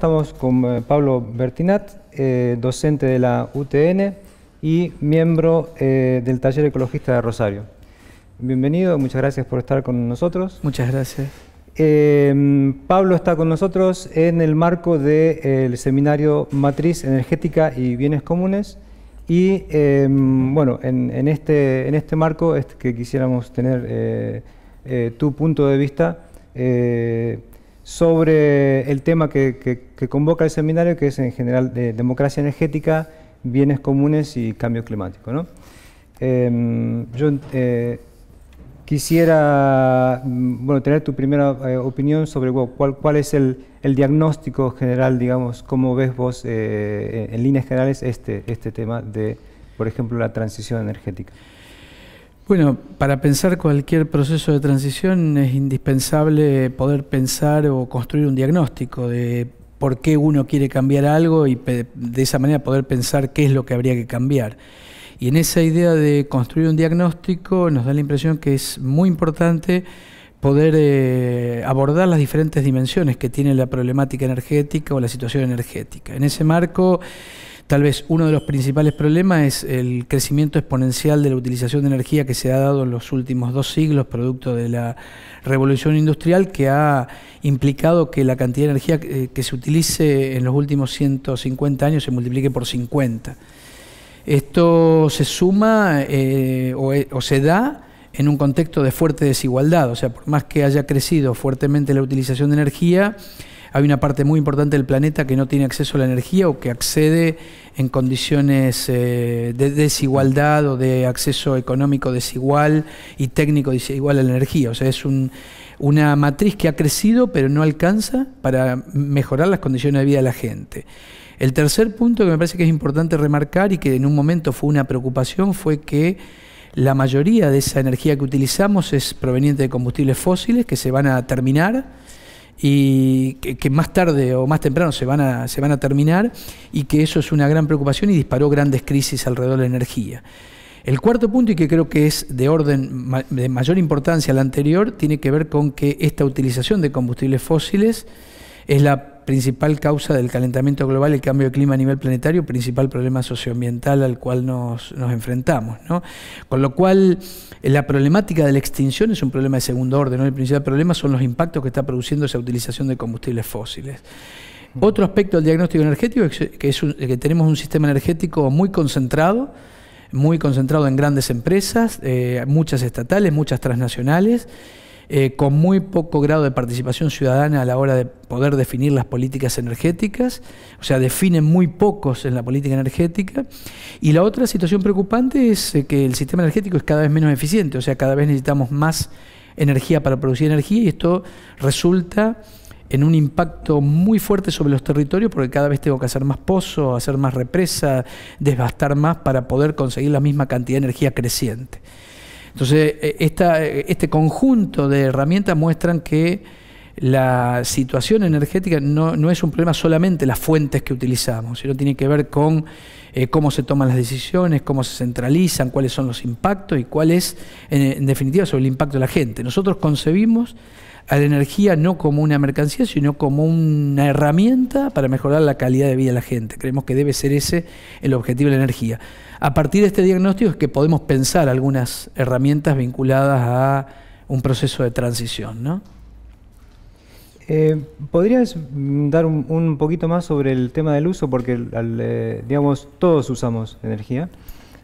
Estamos con eh, Pablo Bertinat, eh, docente de la UTN y miembro eh, del Taller Ecologista de Rosario. Bienvenido, muchas gracias por estar con nosotros. Muchas gracias. Pablo está con nosotros en el marco del seminario Matriz Energética y Bienes Comunes y em, bueno, en, este, en este marco es que quisiéramos tener tu punto de vista sobre el tema que, convoca el seminario, que es en general de democracia energética, bienes comunes y cambio climático. ¿no? Em, yo eh, quisiera mm, tener tu primera eh, opinión sobre cuál, es el, diagnóstico general, digamos, cómo ves vos eh, en líneas generales este, este tema de, por ejemplo, la transición energética. Bueno, para pensar cualquier proceso de transición es indispensable poder pensar o construir un diagnóstico de por qué uno quiere cambiar algo y de esa manera poder pensar qué es lo que habría que cambiar. Y en esa idea de construir un diagnóstico nos da la impresión que es muy importante poder eh, abordar las diferentes dimensiones que tiene la problemática energética o la situación energética. En ese marco Tal vez uno de los principales problemas es el crecimiento exponencial de la utilización de energía que se ha dado en los últimos dos siglos, producto de la revolución industrial, que ha implicado que la cantidad de energía eh, que se utilice en los últimos 150 años se multiplique por 50. Esto se suma eh, e, o se da en un contexto de fuerte desigualdad, o sea, por más que haya crecido fuertemente la utilización de energía, hay una parte muy importante del planeta que no tiene acceso a la energía o que accede en condiciones eh, de desigualdad o de acceso económico desigual y técnico desigual a la energía. O sea, es una matriz que ha crecido pero no alcanza para mejorar las condiciones de vida de la gente. El tercer punto que me parece que es importante remarcar y que en un momento fue una preocupación fue que la mayoría de esa energía que utilizamos es proveniente de combustibles fósiles que se van a terminar y que, más tarde o más temprano se van, a, se van a terminar y que eso es una gran preocupación y disparó grandes crisis alrededor de la energía. El cuarto punto, y que creo que es de orden de mayor importancia al anterior, tiene que ver con que esta utilización de combustibles fósiles es la principal causa del calentamiento global, el cambio de clima a nivel planetario, principal problema socioambiental al cual nos, enfrentamos. Con lo cual, eh, la problemática de la extinción es un problema de segundo orden. ¿no? El principal problema son los impactos que está produciendo esa utilización de combustibles fósiles. Otro aspecto del diagnóstico energético es que, es que tenemos un sistema energético muy concentrado, muy concentrado en grandes empresas, eh, muchas estatales, muchas transnacionales eh, con muy poco grado de participación ciudadana a la hora de poder definir las políticas energéticas, o sea, definen muy pocos en la política energética. Y la otra situación preocupante es eh, que el sistema energético es cada vez menos eficiente, o sea, cada vez necesitamos más energía para producir energía y esto resulta en un impacto muy fuerte sobre los territorios porque cada vez tengo que hacer más pozos, hacer más represa, desbastar más para poder conseguir la misma cantidad de energía creciente. Entonces, eh, eh, este conjunto de herramientas muestran que la situación energética no, es un problema solamente las fuentes que utilizamos, sino tiene que ver con eh, cómo se toman las decisiones, cómo se centralizan, cuáles son los impactos y cuál es, en, en definitiva, sobre el impacto de la gente. Nosotros concebimos a la energía no como una mercancía, sino como una herramienta para mejorar la calidad de vida de la gente. Creemos que debe ser ese el objetivo de la energía. A partir de este diagnóstico es que podemos pensar algunas herramientas vinculadas a un proceso de transición. Eh, ¿Podrías dar un, poquito más sobre el tema del uso? Porque, eh, digamos, todos usamos energía.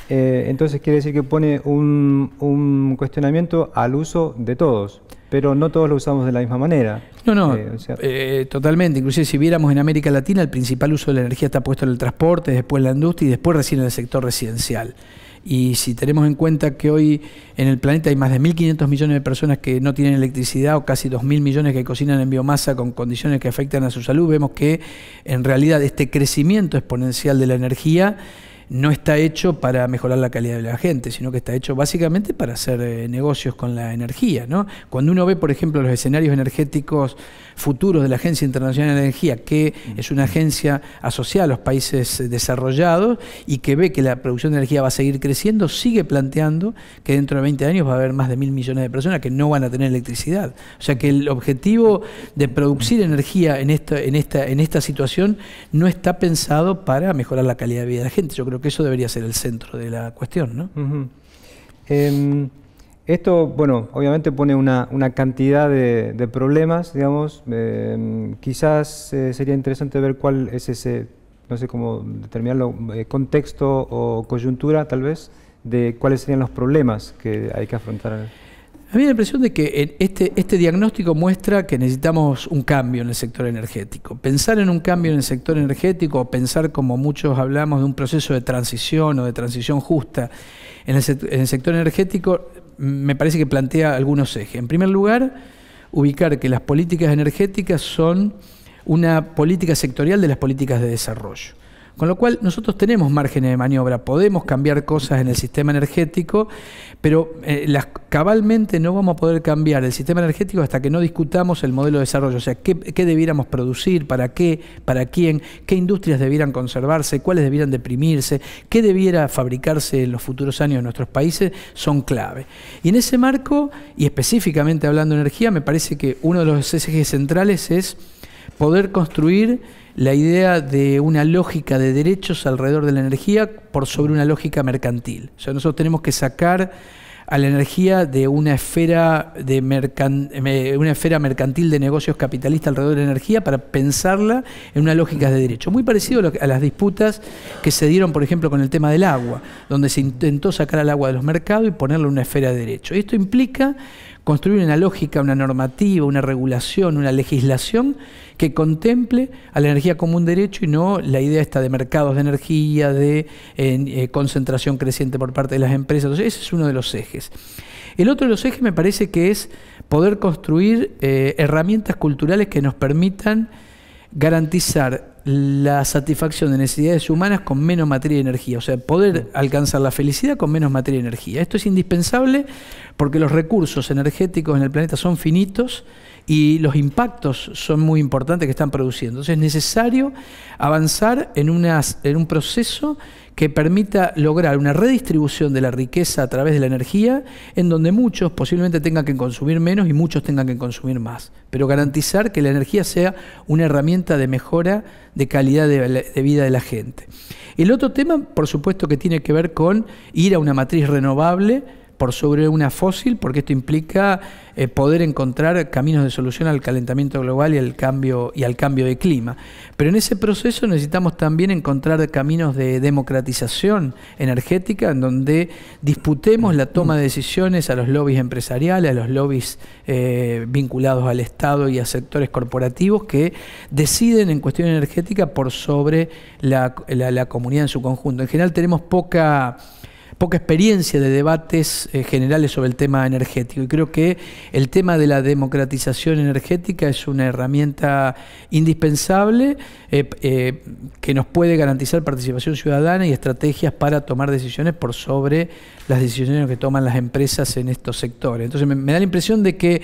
Eh, entonces quiere decir que pone un, un, cuestionamiento al uso de todos pero no todos lo usamos de la misma manera. No, no, eh, eh, totalmente. Inclusive si viéramos en América Latina, el principal uso de la energía está puesto en el transporte, después en la industria y después recién en el sector residencial. Y si tenemos en cuenta que hoy en el planeta hay más de 1.500 millones de personas que no tienen electricidad o casi 2.000 millones que cocinan en biomasa con condiciones que afectan a su salud, vemos que en realidad este crecimiento exponencial de la energía no está hecho para mejorar la calidad de la gente, sino que está hecho básicamente para hacer eh, negocios con la energía. Cuando uno ve, por ejemplo, los escenarios energéticos futuros de la Agencia Internacional de Energía, que es una agencia asociada a los países eh, desarrollados y que ve que la producción de energía va a seguir creciendo, sigue planteando que dentro de 20 años va a haber más de mil millones de personas que no van a tener electricidad. O sea que el objetivo de producir energía en esta, en esta situación no está pensado para mejorar la calidad de vida de la gente. Yo creo que eso debería ser el centro de la cuestión. ¿no? Em, esto, bueno, obviamente pone una, cantidad de, problemas, digamos. Em, quizás eh, sería interesante ver cuál es ese, no sé cómo determinarlo, eh, contexto o coyuntura, tal vez, de cuáles serían los problemas que hay que afrontar. A mí me da la impresión de que este, este, diagnóstico muestra que necesitamos un cambio en el sector energético. Pensar en un cambio en el sector energético, o pensar como muchos hablamos de un proceso de transición o de transición justa en el sector energético, me parece que plantea algunos ejes. En primer lugar, ubicar que las políticas energéticas son una política sectorial de las políticas de desarrollo. Con lo cual nosotros tenemos márgenes de maniobra, podemos cambiar cosas en el sistema energético, pero eh, cabalmente no vamos a poder cambiar el sistema energético hasta que no discutamos el modelo de desarrollo, o sea, qué, debiéramos producir, para qué, para quién, qué industrias debieran conservarse, cuáles debieran deprimirse, qué debiera fabricarse en los futuros años en nuestros países, son clave. Y en ese marco, y específicamente hablando de energía, me parece que uno de los ejes centrales es poder construir la idea de una lógica de derechos alrededor de la energía por sobre una lógica mercantil. O sea, nosotros tenemos que sacar a la energía de una esfera, de una esfera mercantil de negocios capitalistas alrededor de la energía para pensarla en una lógica de derecho. Muy parecido a las disputas que se dieron, por ejemplo, con el tema del agua, donde se intentó sacar al agua de los mercados y en una esfera de derecho. Y esto implica construir una lógica, una normativa, una regulación, una legislación que contemple a la energía como un derecho y no la idea esta de mercados de energía, de eh, concentración creciente por parte de las empresas. Entonces, ese es uno de los ejes. El otro de los ejes me parece que es poder construir eh, herramientas culturales que nos permitan garantizar la satisfacción de necesidades humanas con menos materia y energía, o sea, poder mm. alcanzar la felicidad con menos materia y energía. Esto es indispensable porque los recursos energéticos en el planeta son finitos y los impactos son muy importantes que están produciendo. Entonces es necesario avanzar en, en un proceso que permita lograr una redistribución de la riqueza a través de la energía, en donde muchos posiblemente tengan que consumir menos y muchos tengan que consumir más, pero garantizar que la energía sea una herramienta de mejora de calidad de, vida de la gente. El otro tema, por supuesto, que tiene que ver con ir a una matriz renovable, por sobre una fósil, porque esto implica eh, poder encontrar caminos de solución al calentamiento global y al, cambio, y al cambio de clima. Pero en ese proceso necesitamos también encontrar caminos de democratización energética, en donde disputemos la toma de decisiones a los lobbies empresariales, a los lobbies eh, vinculados al Estado y a sectores corporativos que deciden en cuestión energética por sobre la comunidad en su conjunto. En general tenemos poca poca experiencia de debates eh, generales sobre el tema energético. Y creo que el tema de la democratización energética es una herramienta indispensable eh, eh, que nos puede garantizar participación ciudadana y estrategias para tomar decisiones por sobre las decisiones que toman las empresas en estos sectores. Entonces me da la impresión de que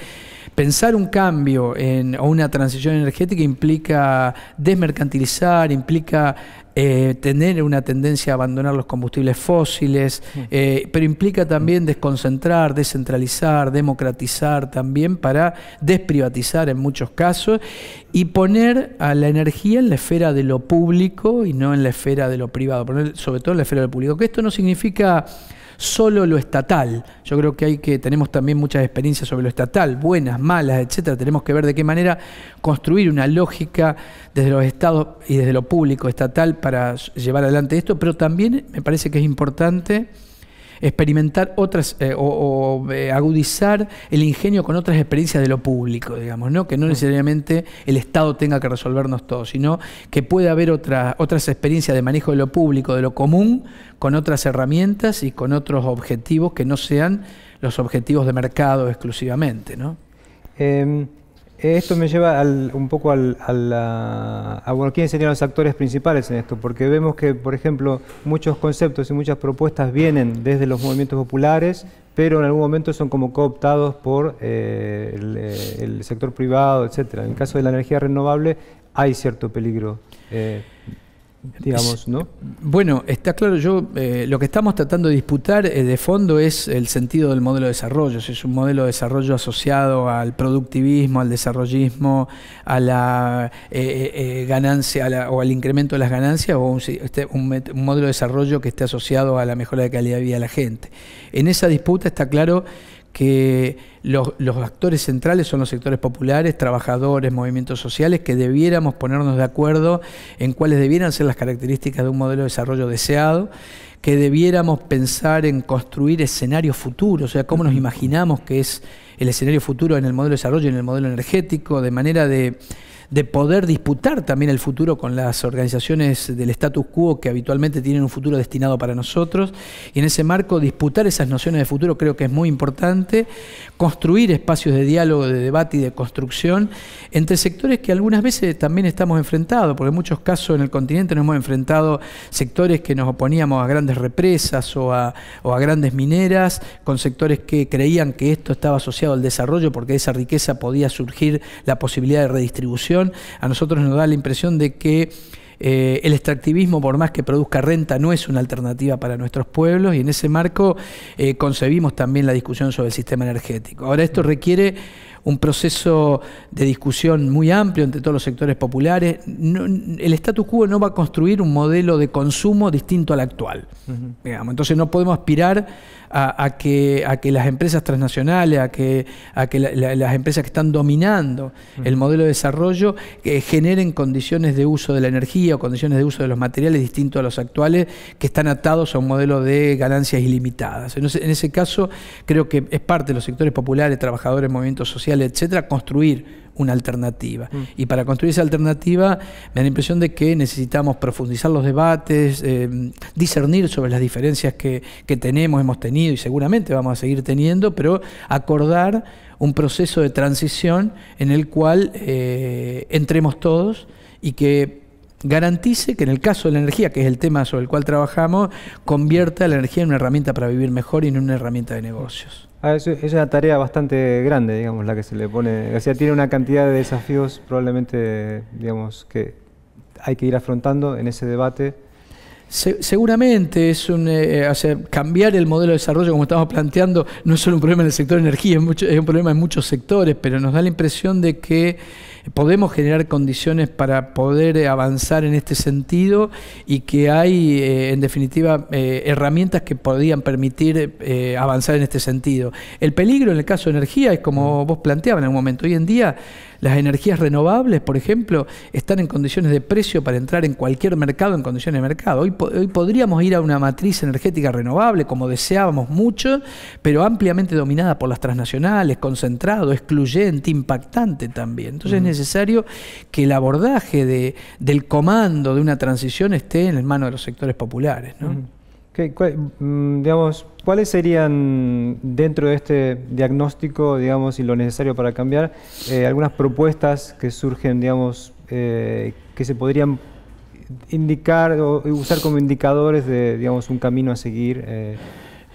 Pensar un cambio en, o una transición energética implica desmercantilizar, implica eh, tener una tendencia a abandonar los combustibles fósiles, mm. eh, pero implica también desconcentrar, descentralizar, democratizar también para desprivatizar en muchos casos y poner a la energía en la esfera de lo público y no en la esfera de lo privado, poner sobre todo en la esfera del público. Que esto no significa solo lo estatal. Yo creo que hay que tenemos también muchas experiencias sobre lo estatal, buenas, malas, etcétera. Tenemos que ver de qué manera construir una lógica desde los estados y desde lo público estatal para llevar adelante esto, pero también me parece que es importante experimentar otras eh, o, eh, agudizar el ingenio con otras experiencias de lo público, digamos, ¿no? Que no mm. necesariamente el Estado tenga que resolvernos todo, sino que pueda haber otras experiencias de manejo de lo público, de lo común, con otras herramientas y con otros objetivos que no sean los objetivos de mercado exclusivamente, ¿no? Em, esto me lleva un poco a, a, bueno, quiénes serían los actores principales en esto, porque vemos que, por ejemplo, muchos conceptos y muchas propuestas vienen desde los movimientos populares, pero en algún momento son como cooptados por eh, eh, el, sector privado, etcétera. En el caso de la energía renovable hay cierto peligro. Eh, bueno, está claro, yo eh, lo que estamos tratando de disputar eh, de fondo es el sentido del modelo de desarrollo, si es un modelo de desarrollo asociado al productivismo, al desarrollismo, a la eh, ganancia o al incremento de las ganancias, o un, este, un, modelo de desarrollo que esté asociado a la mejora de calidad de vida de la gente. En esa disputa está claro que los, actores centrales son los sectores populares, trabajadores, movimientos sociales, que debiéramos ponernos de acuerdo en cuáles debieran ser las características de un modelo de desarrollo deseado, que debiéramos pensar en construir escenarios futuros, o sea, cómo nos imaginamos que es el escenario futuro en el modelo de desarrollo y en el modelo energético, de manera de de poder disputar también el futuro con las organizaciones del status quo que habitualmente tienen un futuro destinado para nosotros. Y en ese marco, disputar esas nociones de futuro creo que es muy importante, construir espacios de diálogo, de debate y de construcción entre sectores que algunas veces también estamos enfrentados, porque en muchos casos en el continente nos hemos enfrentado sectores que nos oponíamos a grandes represas o a, grandes mineras, con sectores que creían que esto estaba asociado al desarrollo porque de esa riqueza podía surgir la posibilidad de redistribución a nosotros nos da la impresión de que eh, el extractivismo, por más que produzca renta, no es una alternativa para nuestros pueblos y en ese marco eh, concebimos también la discusión sobre el sistema energético. Ahora, esto requiere un proceso de discusión muy amplio entre todos los sectores populares. el status quo no va a construir un modelo de consumo distinto al actual. Entonces no podemos aspirar a, que, a que las empresas transnacionales, a que, a que las empresas que están dominando el modelo de desarrollo eh, generen condiciones de uso de la energía o condiciones de uso de los materiales distintos a los actuales que están atados a un modelo de ganancias ilimitadas. en ese caso creo que es parte de los sectores populares, trabajadores, movimientos sociales, etcétera, construir una alternativa. Mm. Y para construir esa alternativa me da la impresión de que necesitamos profundizar los debates, eh, discernir sobre las diferencias que, tenemos, hemos tenido y seguramente vamos a seguir teniendo, pero acordar un proceso de transición en el cual eh, entremos todos y que garantice que en el caso de la energía, que es el tema sobre el cual trabajamos, convierta la energía en una herramienta para vivir mejor y en una herramienta de negocios. Ah, es, es, una tarea bastante grande, digamos, la que se le pone. O tiene una cantidad de desafíos probablemente, digamos, que hay que ir afrontando en ese debate seguramente es un, eh, eh, cambiar el modelo de desarrollo como estamos planteando no es solo un problema en el sector de energía, es, un problema en muchos sectores, pero nos da la impresión de que podemos generar condiciones para poder eh, avanzar en este sentido y que hay, en definitiva, herramientas que podrían permitir avanzar en este sentido. El peligro en el caso de energía es como vos planteabas en algún momento. Hoy en día las energías renovables, por ejemplo, están en condiciones de precio para entrar en cualquier mercado en condiciones de mercado. Hoy, podríamos ir a una matriz energética renovable, como deseábamos mucho, pero ampliamente dominada por las transnacionales, concentrado, excluyente, impactante también. Entonces es necesario que el abordaje del comando de una transición esté en el manos de los sectores populares. ¿no? Mm, digamos, ¿Cuáles serían, dentro de este diagnóstico, digamos, y lo necesario para cambiar, eh, algunas propuestas que surgen, digamos, eh, que se podrían indicar o usar como indicadores de, digamos, un camino a seguir, eh,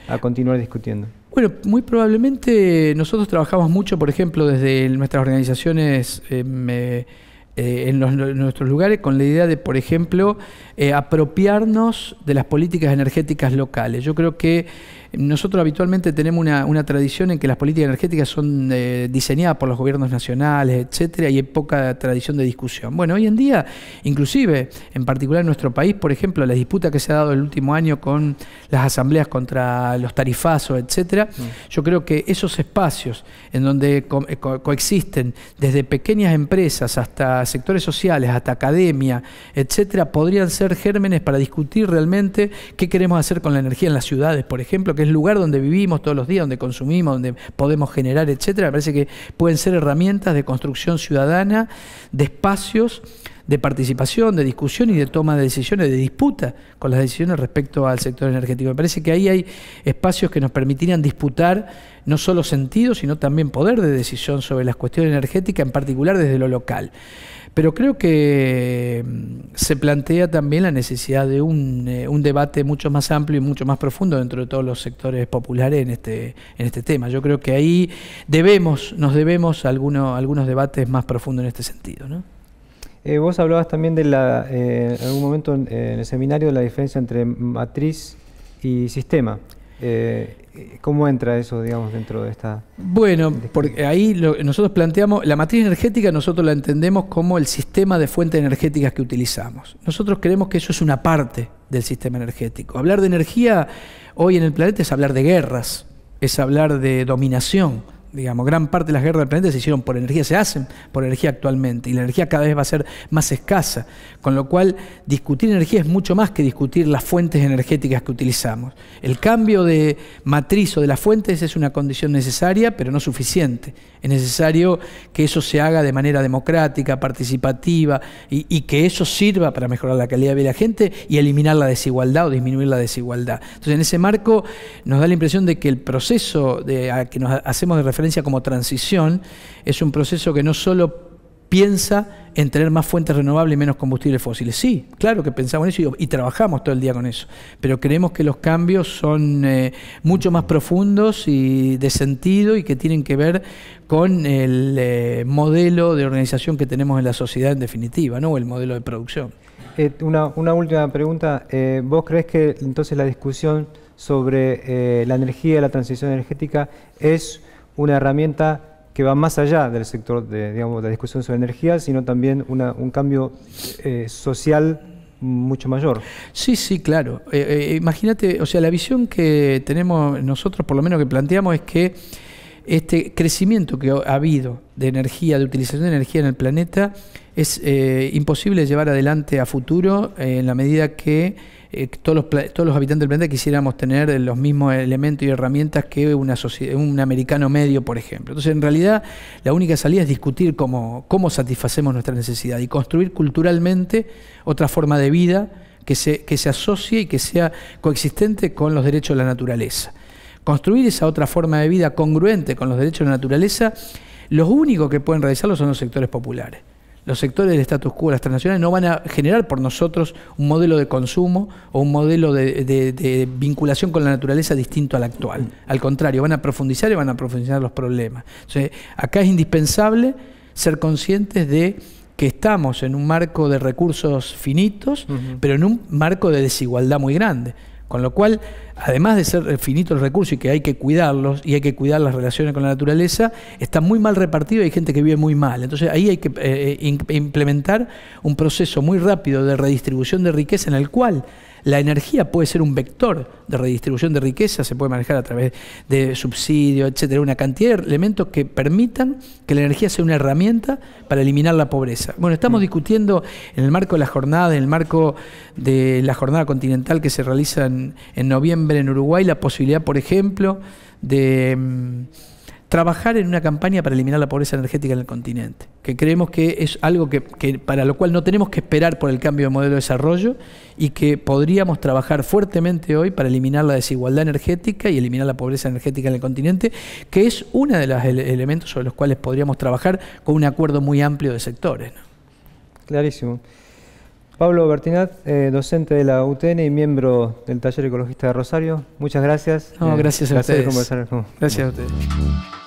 a continuar discutiendo? Bueno, muy probablemente nosotros trabajamos mucho, por ejemplo, desde nuestras organizaciones eh, en, nuestros lugares con la idea de, por ejemplo, eh, apropiarnos de las políticas energéticas locales. Yo creo que nosotros habitualmente tenemos una, tradición en que las políticas energéticas son eh, diseñadas por los gobiernos nacionales, etcétera, y hay poca tradición de discusión. Bueno, hoy en día, inclusive, en particular en nuestro país, por ejemplo, la disputa que se ha dado el último año con las asambleas contra los tarifazos, etcétera, mm. yo creo que esos espacios en donde eh, coexisten desde pequeñas empresas hasta sectores sociales, hasta academia, etcétera, podrían ser gérmenes para discutir realmente qué queremos hacer con la energía en las ciudades, por ejemplo, que es el lugar donde vivimos todos los días, donde consumimos, donde podemos generar, etcétera, me parece que pueden ser herramientas de construcción ciudadana, de espacios de participación, de discusión y de toma de decisiones, de disputa con las decisiones respecto al sector energético. Me parece que ahí hay espacios que nos permitirían disputar no solo sentido, sino también poder de decisión sobre las cuestiones energéticas, en particular desde lo local. Pero creo que mm, se plantea también la necesidad de eh, un, debate mucho más amplio y mucho más profundo dentro de todos los sectores populares en este, en este tema. Yo creo que ahí debemos, nos debemos algunos algunos debates más profundos en este sentido. Eh, vos hablabas también de la, eh, en algún momento en, el seminario de la diferencia entre matriz y sistema. Eh, ¿Cómo entra eso, digamos, dentro de esta...? Bueno, porque ahí nosotros planteamos, la matriz energética nosotros la entendemos como el sistema de fuentes energéticas que utilizamos. Nosotros creemos que eso es una parte del sistema energético. Hablar de energía hoy en el planeta es hablar de guerras, es hablar de dominación digamos, gran parte de las guerras del planeta se hicieron por energía, se hacen por energía actualmente, y la energía cada vez va a ser más escasa, con lo cual discutir energía es mucho más que discutir las fuentes energéticas que utilizamos. El cambio de matriz o de las fuentes es una condición necesaria, pero no suficiente. Es necesario que eso se haga de manera democrática, participativa, y, que eso sirva para mejorar la calidad de vida de la gente y eliminar la desigualdad o disminuir la desigualdad. Entonces, en ese marco nos da la impresión de que el proceso de, que nos hacemos de referencia como transición es un proceso que no solo piensa en tener más fuentes renovables y menos combustibles fósiles. Sí, claro que pensamos en eso y, trabajamos todo el día con eso, pero creemos que los cambios son eh, mucho más profundos y de sentido y que tienen que ver con el eh, modelo de organización que tenemos en la sociedad en definitiva, ¿no? el modelo de producción. Eh, una, una, última pregunta. ¿Vos crees que entonces la discusión sobre la energía, la transición energética, es una herramienta que va más allá del sector de, digamos, de la discusión sobre energía, sino también una, un cambio eh, social mucho mayor. Sí, sí, claro. Eh, eh, imagínate, o sea, la visión que tenemos nosotros, por lo menos que planteamos, es que este crecimiento que ha habido de energía, de utilización de energía en el planeta, es imposible llevar adelante a futuro en la medida que eh, todos, los, habitantes del planeta quisiéramos tener eh, los mismos elementos y herramientas que un americano medio, por ejemplo. Entonces, en realidad, la única salida es discutir cómo, satisfacemos nuestra necesidad y construir culturalmente otra forma de vida que se, que se asocie y que sea coexistente con los derechos de la naturaleza. Construir esa otra forma de vida congruente con los derechos de la naturaleza, los únicos que pueden realizarlo son los sectores populares los sectores del status quo, las transnacionales, no van a generar por nosotros un modelo de consumo o un modelo de, vinculación con la naturaleza distinto al actual. Al contrario, van a profundizar y van a profundizar los problemas. acá es indispensable ser conscientes de que estamos en un marco de recursos finitos, pero en un marco de desigualdad muy grande. Con lo cual, además de ser finito el recurso y que hay que cuidarlos y hay que cuidar las relaciones con la naturaleza, está muy mal repartido y hay gente que vive muy mal. Entonces ahí hay que eh, eh, implementar un proceso muy rápido de redistribución de riqueza en el cual la energía puede ser un vector de redistribución de riqueza, se puede manejar a través de subsidios, etcétera, una cantidad de elementos que permitan que la energía sea una herramienta para eliminar la pobreza. Bueno, estamos mm. discutiendo en el marco de la jornada, en el marco de la jornada continental que se realiza en noviembre en Uruguay, la posibilidad, por ejemplo, de mm, trabajar en una campaña para eliminar la pobreza energética en el continente, que creemos que es algo que, para lo cual no tenemos que esperar por el cambio de modelo de desarrollo y que podríamos trabajar fuertemente hoy para eliminar la desigualdad energética y eliminar la pobreza energética en el continente, que es uno de los elementos sobre los cuales podríamos trabajar con un acuerdo muy amplio de sectores. Clarísimo. Pablo Bertinat, eh, docente de la UTN y miembro del Taller Ecologista de Rosario, muchas gracias. No, eh, gracias, a Gracias a ustedes.